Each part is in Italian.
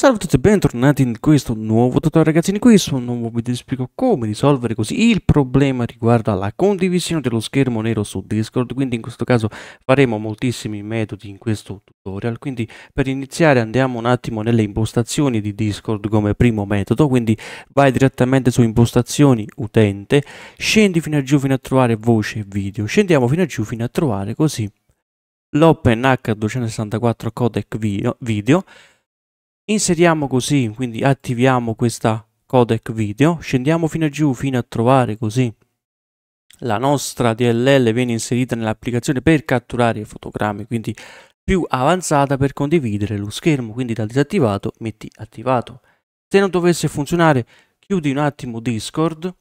Salve a tutti e bentornati in questo nuovo tutorial ragazzi, in questo nuovo video vi spiego come risolvere così il problema riguardo alla condivisione dello schermo nero su Discord, quindi in questo caso faremo moltissimi metodi in questo tutorial, quindi per iniziare andiamo un attimo nelle impostazioni di Discord come primo metodo, quindi vai direttamente su impostazioni utente, scendi fino a giù fino a trovare voce e video, scendiamo fino a giù fino a trovare così l'OpenH264 codec video Inseriamo così, quindi attiviamo questa codec video, scendiamo fino a giù fino a trovare così la nostra DLL viene inserita nell'applicazione per catturare i fotogrammi, quindi più avanzata per condividere lo schermo, quindi da disattivato metti attivato. Se non dovesse funzionare chiudi un attimo Discord,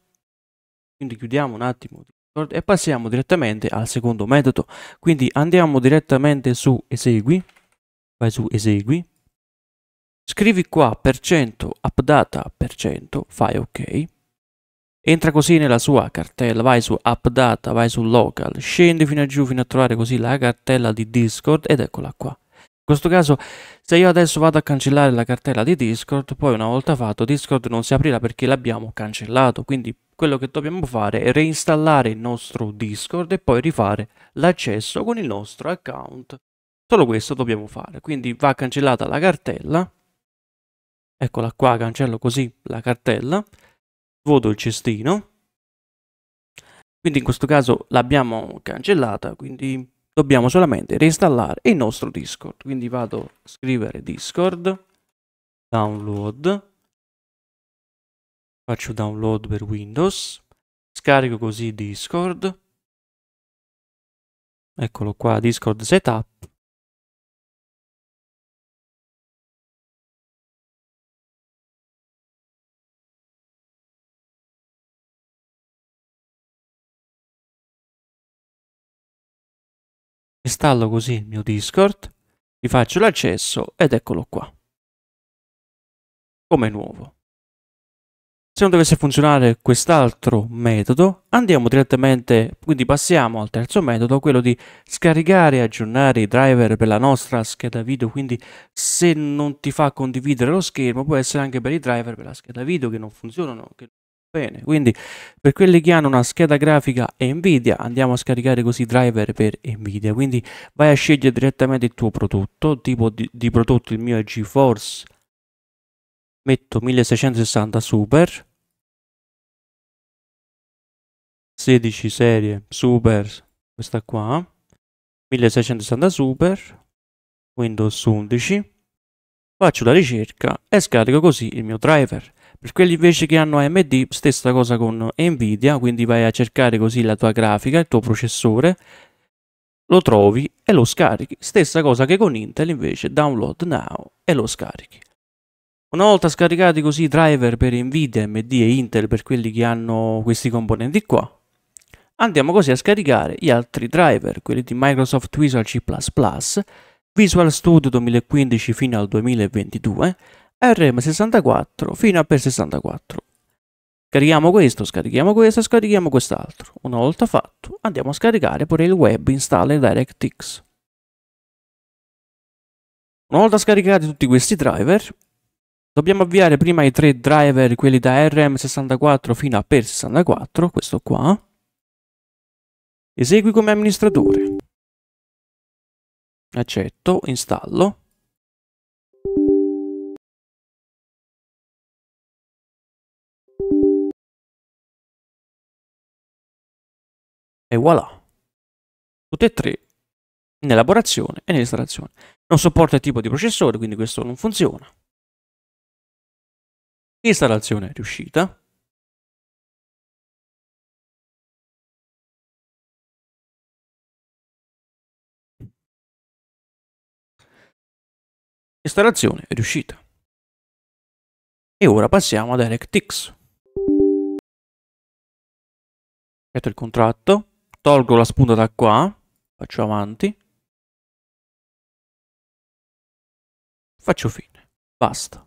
quindi chiudiamo un attimo Discord e passiamo direttamente al secondo metodo, quindi andiamo direttamente su esegui, vai su esegui, Scrivi qua %appdata fai ok. Entra così nella sua cartella, vai su appdata, vai su local, scendi fino a giù fino a trovare così la cartella di Discord ed eccola qua. In questo caso, se io adesso vado a cancellare la cartella di Discord, poi una volta fatto Discord non si aprirà perché l'abbiamo cancellato, quindi quello che dobbiamo fare è reinstallare il nostro Discord e poi rifare l'accesso con il nostro account. Solo questo dobbiamo fare, quindi va cancellata la cartella Eccola qua, cancello così la cartella, vuoto il cestino, quindi in questo caso l'abbiamo cancellata, quindi dobbiamo solamente reinstallare il nostro Discord. Quindi vado a scrivere Discord, download, faccio download per Windows, scarico così Discord, eccolo qua, Discord setup, Installo così il mio Discord, gli faccio l'accesso ed eccolo qua. Come nuovo. Se non dovesse funzionare quest'altro metodo, andiamo direttamente, quindi passiamo al terzo metodo, quello di scaricare e aggiornare i driver per la nostra scheda video, quindi se non ti fa condividere lo schermo può essere anche per i driver per la scheda video che non funzionano, che Bene, quindi per quelli che hanno una scheda grafica Nvidia andiamo a scaricare così driver per Nvidia, quindi vai a scegliere direttamente il tuo prodotto, tipo di, di prodotto il mio è GeForce, metto 1660 Super, 16 serie Super, questa qua, 1660 Super, Windows 11, Faccio la ricerca e scarico così il mio driver. Per quelli invece che hanno AMD, stessa cosa con Nvidia, quindi vai a cercare così la tua grafica, il tuo processore, lo trovi e lo scarichi. Stessa cosa che con Intel invece, download now e lo scarichi. Una volta scaricati così i driver per Nvidia, AMD e Intel per quelli che hanno questi componenti qua, andiamo così a scaricare gli altri driver, quelli di Microsoft Visual C++, Visual Studio 2015 fino al 2022 RM64 fino a per 64. Scarichiamo questo, scarichiamo questo, scarichiamo quest'altro. Una volta fatto, andiamo a scaricare pure il web installer DirectX. Una volta scaricati tutti questi driver, dobbiamo avviare prima i tre driver, quelli da RM64 fino a PER64, questo qua. Esegui come amministratore accetto, installo. E voilà. Tutte e tre in elaborazione e in installazione. Non sopporta il tipo di processore, quindi questo non funziona. Installazione riuscita. Installazione è riuscita. E ora passiamo a DirectX. Metto il contratto, tolgo la spunta da qua, faccio avanti, faccio fine, basta.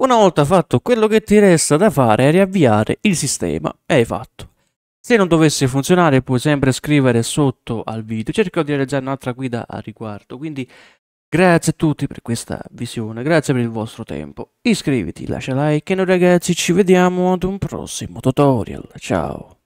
Una volta fatto quello che ti resta da fare è riavviare il sistema e hai fatto. Se non dovesse funzionare puoi sempre scrivere sotto al video, cerco di realizzare un'altra guida al riguardo, quindi Grazie a tutti per questa visione, grazie per il vostro tempo, iscriviti, lascia like e noi ragazzi ci vediamo ad un prossimo tutorial, ciao!